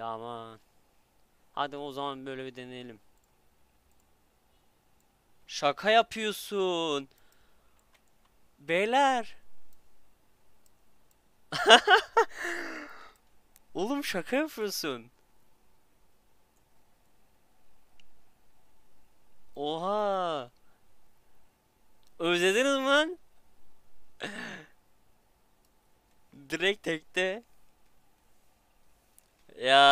Ya aman. Hadi o zaman böyle bir deneyelim. Şaka yapıyorsun. Beyler. Oğlum şaka yapıyorsun. Oha. Özlediniz mi lan? Direkt tekte. Ya